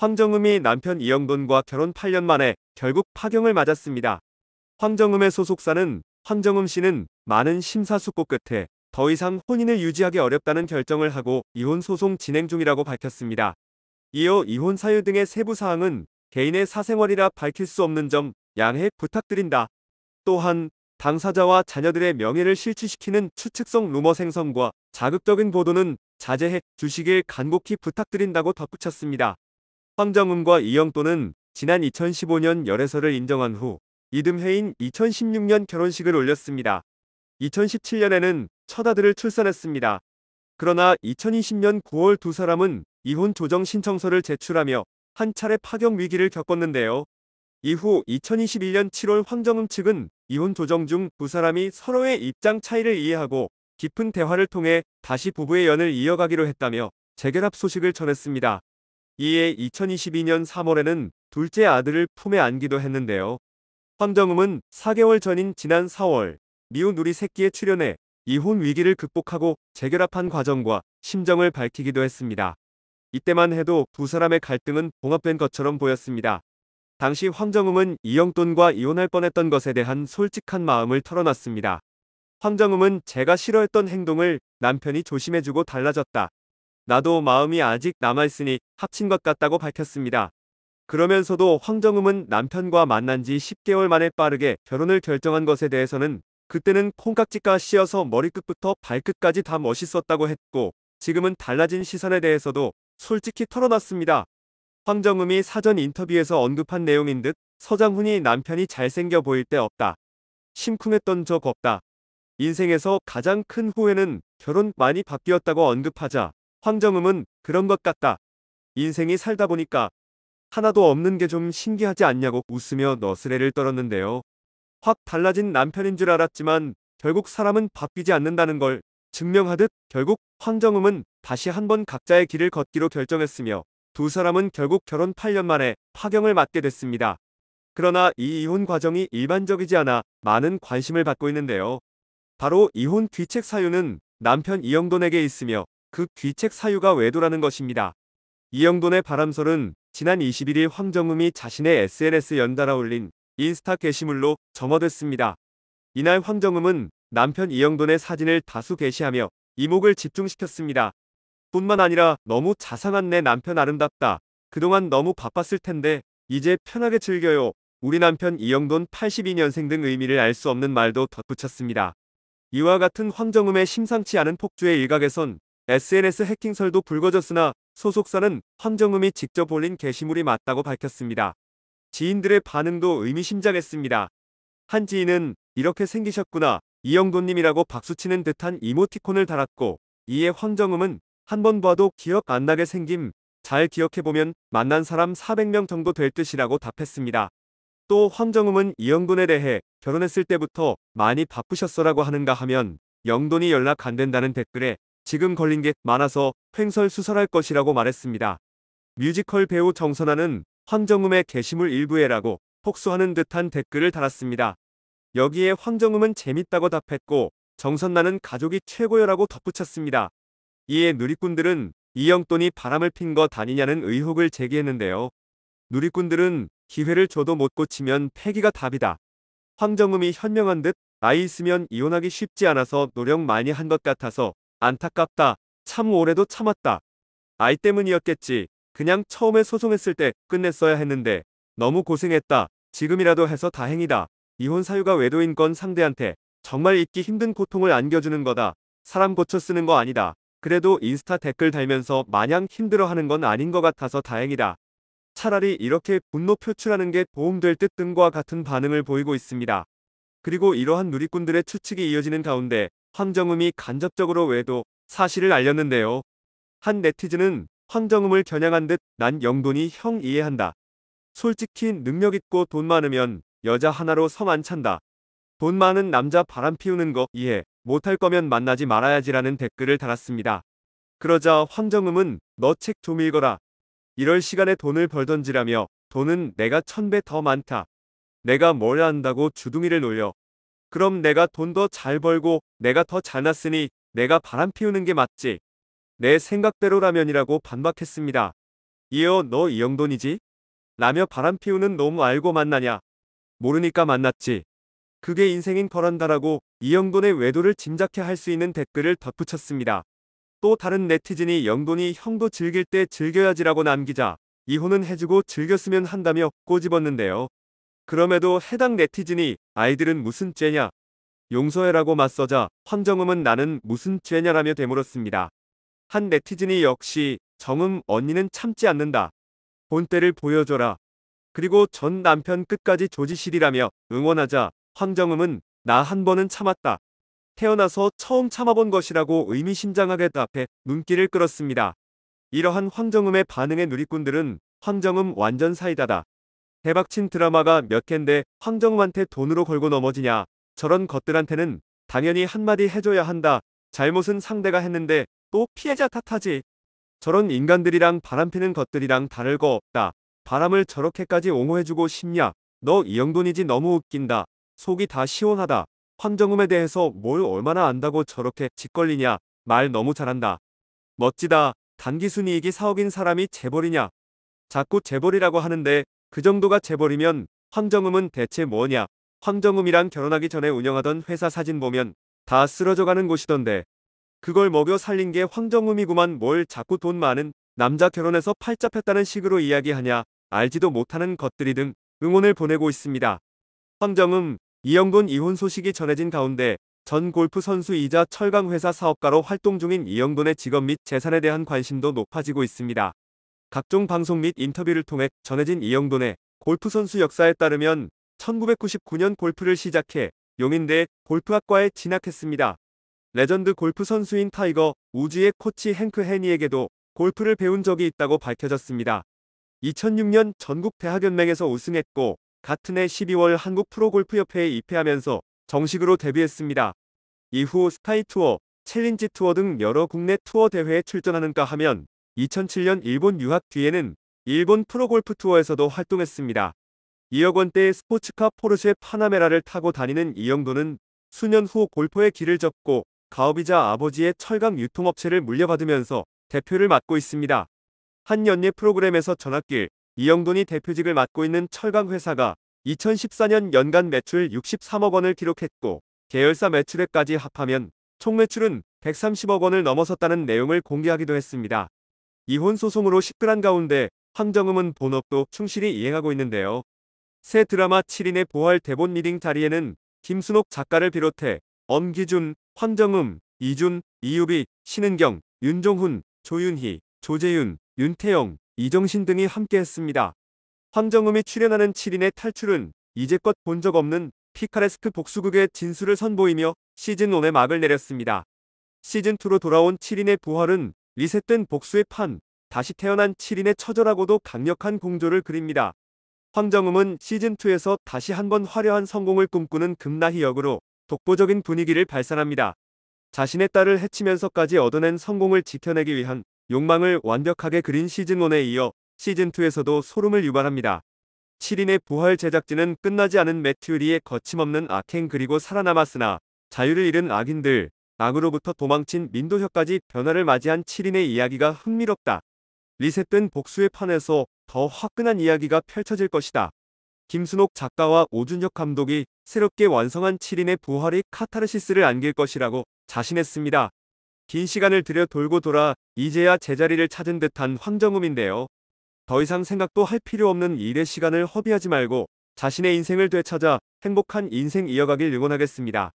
황정음이 남편 이영돈과 결혼 8년 만에 결국 파경을 맞았습니다. 황정음의 소속사는 황정음 씨는 많은 심사숙고 끝에 더 이상 혼인을 유지하기 어렵다는 결정을 하고 이혼 소송 진행 중이라고 밝혔습니다. 이어 이혼 사유 등의 세부 사항은 개인의 사생활이라 밝힐 수 없는 점 양해 부탁드린다. 또한 당사자와 자녀들의 명예를 실추시키는 추측성 루머 생성과 자극적인 보도는 자제해 주시길 간곡히 부탁드린다고 덧붙였습니다. 황정음과 이영또는 지난 2015년 열애설을 인정한 후 이듬해인 2016년 결혼식을 올렸습니다. 2017년에는 첫 아들을 출산했습니다. 그러나 2020년 9월 두 사람은 이혼 조정 신청서를 제출하며 한 차례 파경 위기를 겪었는데요. 이후 2021년 7월 황정음 측은 이혼 조정 중 두 사람이 서로의 입장 차이를 이해하고 깊은 대화를 통해 다시 부부의 연을 이어가기로 했다며 재결합 소식을 전했습니다. 이에 2022년 3월에는 둘째 아들을 품에 안기도 했는데요. 황정음은 4개월 전인 지난 4월 미우누리 새끼에 출연해 이혼 위기를 극복하고 재결합한 과정과 심정을 밝히기도 했습니다. 이때만 해도 두 사람의 갈등은 봉합된 것처럼 보였습니다. 당시 황정음은 이영돈과 이혼할 뻔했던 것에 대한 솔직한 마음을 털어놨습니다. 황정음은 제가 싫어했던 행동을 남편이 조심해주고 달라졌다. 나도 마음이 아직 남아있으니 합친 것 같다고 밝혔습니다. 그러면서도 황정음은 남편과 만난 지 10개월 만에 빠르게 결혼을 결정한 것에 대해서는 그때는 콩깍지가 씌어서 머리끝부터 발끝까지 다 멋있었다고 했고 지금은 달라진 시선에 대해서도 솔직히 털어놨습니다. 황정음이 사전 인터뷰에서 언급한 내용인 듯 서장훈이 남편이 잘생겨 보일 때 없다. 심쿵했던 적 없다. 인생에서 가장 큰 후회는 결혼 많이 바뀌었다고 언급하자 황정음은 그런 것 같다. 인생이 살다 보니까 하나도 없는 게 좀 신기하지 않냐고 웃으며 너스레를 떨었는데요. 확 달라진 남편인 줄 알았지만 결국 사람은 바뀌지 않는다는 걸 증명하듯 결국 황정음은 다시 한 번 각자의 길을 걷기로 결정했으며 두 사람은 결국 결혼 8년 만에 파경을 맞게 됐습니다. 그러나 이 이혼 과정이 일반적이지 않아 많은 관심을 받고 있는데요. 바로 이혼 귀책 사유는 남편 이영돈에게 있으며 그 귀책 사유가 외도라는 것입니다. 이영돈의 바람설은 지난 21일 황정음이 자신의 SNS 연달아 올린 인스타 게시물로 점화됐습니다. 이날 황정음은 남편 이영돈의 사진을 다수 게시하며 이목을 집중시켰습니다. 뿐만 아니라 너무 자상한 내 남편 아름답다. 그동안 너무 바빴을 텐데 이제 편하게 즐겨요. 우리 남편 이영돈 82년생 등 의미를 알 수 없는 말도 덧붙였습니다. 이와 같은 황정음의 심상치 않은 폭주의 일각에선 SNS 해킹설도 불거졌으나 소속사는 황정음이 직접 올린 게시물이 맞다고 밝혔습니다. 지인들의 반응도 의미심장했습니다. 한 지인은 이렇게 생기셨구나 이영도님이라고 박수치는 듯한 이모티콘을 달았고 이에 황정음은 한 번 봐도 기억 안 나게 생김 잘 기억해보면 만난 사람 400명 정도 될 듯이라고 답했습니다. 또 황정음은 이영돈에 대해 결혼했을 때부터 많이 바쁘셨어라고 하는가 하면 영돈이 연락 안 된다는 댓글에 지금 걸린 게 많아서 횡설수설할 것이라고 말했습니다. 뮤지컬 배우 정선아는 황정음의 게시물 일부에라고 폭소하는 듯한 댓글을 달았습니다. 여기에 황정음은 재밌다고 답했고 정선나는 가족이 최고여라고 덧붙였습니다. 이에 누리꾼들은 이영돈이 바람을 핀것 아니냐는 의혹을 제기했는데요. 누리꾼들은 기회를 줘도 못 고치면 패기가 답이다. 황정음이 현명한 듯 나이 있으면 이혼하기 쉽지 않아서 노력 많이 한 것 같아서 안타깝다. 참 오래도 참았다. 아이 때문이었겠지. 그냥 처음에 소송했을 때 끝냈어야 했는데 너무 고생했다. 지금이라도 해서 다행이다. 이혼 사유가 외도인 건 상대한테 정말 잊기 힘든 고통을 안겨주는 거다. 사람 고쳐 쓰는 거 아니다. 그래도 인스타 댓글 달면서 마냥 힘들어하는 건 아닌 것 같아서 다행이다. 차라리 이렇게 분노 표출하는 게 도움될 듯 등과 같은 반응을 보이고 있습니다. 그리고 이러한 누리꾼들의 추측이 이어지는 가운데 황정음이 간접적으로 외도 사실을 알렸는데요. 한 네티즌은 황정음을 겨냥한 듯 난 영돈이 형 이해한다. 솔직히 능력 있고 돈 많으면 여자 하나로 성 안 찬다. 돈 많은 남자 바람 피우는 거 이해 못할 거면 만나지 말아야지라는 댓글을 달았습니다. 그러자 황정음은 너 책 좀 읽어라. 이럴 시간에 돈을 벌던지라며 돈은 내가 천 배 더 많다. 내가 뭘 안다고 주둥이를 놀려 그럼 내가 돈 더 잘 벌고 내가 더 잘났으니 내가 바람 피우는 게 맞지. 내 생각대로라면이라고 반박했습니다. 이어 너 이영돈이지? 라며 바람 피우는 너무 알고 만나냐? 모르니까 만났지. 그게 인생인 거란다라고 이영돈의 외도를 짐작해 할 수 있는 댓글을 덧붙였습니다. 또 다른 네티즌이 영돈이 형도 즐길 때 즐겨야지라고 남기자 이혼은 해주고 즐겼으면 한다며 꼬집었는데요. 그럼에도 해당 네티즌이 아이들은 무슨 죄냐? 용서해라고 맞서자 황정음은 나는 무슨 죄냐라며 되물었습니다. 한 네티즌이 역시 정음 언니는 참지 않는다. 본때를 보여줘라. 그리고 전 남편 끝까지 조지시리라며 응원하자 황정음은 나 한 번은 참았다. 태어나서 처음 참아본 것이라고 의미심장하게 답해 눈길을 끌었습니다. 이러한 황정음의 반응에 누리꾼들은 황정음 완전 사이다다. 대박친 드라마가 몇 갠데 황정우한테 돈으로 걸고 넘어지냐. 저런 것들한테는 당연히 한마디 해줘야 한다. 잘못은 상대가 했는데 또 피해자 탓하지. 저런 인간들이랑 바람피는 것들이랑 다를 거 없다. 바람을 저렇게까지 옹호해주고 싶냐. 너 이영돈이지 너무 웃긴다. 속이 다 시원하다. 황정음에 대해서 뭘 얼마나 안다고 저렇게 짓걸리냐. 말 너무 잘한다. 멋지다. 단기순이익이 사억인 사람이 재벌이냐. 자꾸 재벌이라고 하는데 그 정도가 재벌이면 황정음은 대체 뭐냐? 황정음이랑 결혼하기 전에 운영하던 회사 사진 보면 다 쓰러져가는 곳이던데 그걸 먹여 살린 게 황정음이구만 뭘 자꾸 돈 많은 남자 결혼해서 팔잡혔다는 식으로 이야기하냐 알지도 못하는 것들이 등 응원을 보내고 있습니다. 황정음, 이영돈 이혼 소식이 전해진 가운데 전 골프 선수이자 철강회사 사업가로 활동 중인 이영돈의 직업 및 재산에 대한 관심도 높아지고 있습니다. 각종 방송 및 인터뷰를 통해 전해진 이영돈의 골프 선수 역사에 따르면 1999년 골프를 시작해 용인대 골프학과에 진학했습니다. 레전드 골프 선수인 타이거 우즈의 코치 행크 해니에게도 골프를 배운 적이 있다고 밝혀졌습니다. 2006년 전국대학연맹에서 우승했고 같은 해 12월 한국 프로골프협회에 입회하면서 정식으로 데뷔했습니다. 이후 스카이 투어, 챌린지 투어 등 여러 국내 투어 대회에 출전하는가 하면 2007년 일본 유학 뒤에는 일본 프로골프 투어에서도 활동했습니다. 2억 원대의 스포츠카 포르쉐 파나메라를 타고 다니는 이영도는 수년 후골퍼의 길을 접고 가업이자 아버지의 철강 유통업체를 물려받으면서 대표를 맡고 있습니다. 한 연예 프로그램에서 전학길 이영돈이 대표직을 맡고 있는 철강 회사가 2014년 연간 매출 63억 원을 기록했고 계열사 매출액까지 합하면 총 매출은 130억 원을 넘어섰다는 내용을 공개하기도 했습니다. 이혼 소송으로 시끄란 가운데 황정음은 본업도 충실히 이행하고 있는데요. 새 드라마 7인의 부활 대본 리딩 자리에는 김순옥 작가를 비롯해 엄기준, 황정음, 이준, 이유비, 신은경, 윤종훈, 조윤희, 조재윤, 윤태영, 이정신 등이 함께했습니다. 황정음이 출연하는 7인의 탈출은 이제껏 본 적 없는 피카레스크 복수극의 진수를 선보이며 시즌1의 막을 내렸습니다. 시즌2로 돌아온 7인의 부활은 리셋된 복수의 판, 다시 태어난 7인의 처절하고도 강력한 공조를 그립니다. 황정음은 시즌2에서 다시 한 번 화려한 성공을 꿈꾸는 금나희 역으로 독보적인 분위기를 발산합니다. 자신의 딸을 해치면서까지 얻어낸 성공을 지켜내기 위한 욕망을 완벽하게 그린 시즌1에 이어 시즌2에서도 소름을 유발합니다. 7인의 부활 제작진은 끝나지 않은 매튜리의 거침없는 악행 그리고 살아남았으나 자유를 잃은 악인들, 악으로부터 도망친 민도혁까지 변화를 맞이한 7인의 이야기가 흥미롭다. 리셋된 복수의 판에서 더 화끈한 이야기가 펼쳐질 것이다. 김순옥 작가와 오준혁 감독이 새롭게 완성한 7인의 부활이 카타르시스를 안길 것이라고 자신했습니다. 긴 시간을 들여 돌고 돌아 이제야 제자리를 찾은 듯한 황정음인데요. 더 이상 생각도 할 필요 없는 일의 시간을 허비하지 말고 자신의 인생을 되찾아 행복한 인생 이어가길 응원하겠습니다.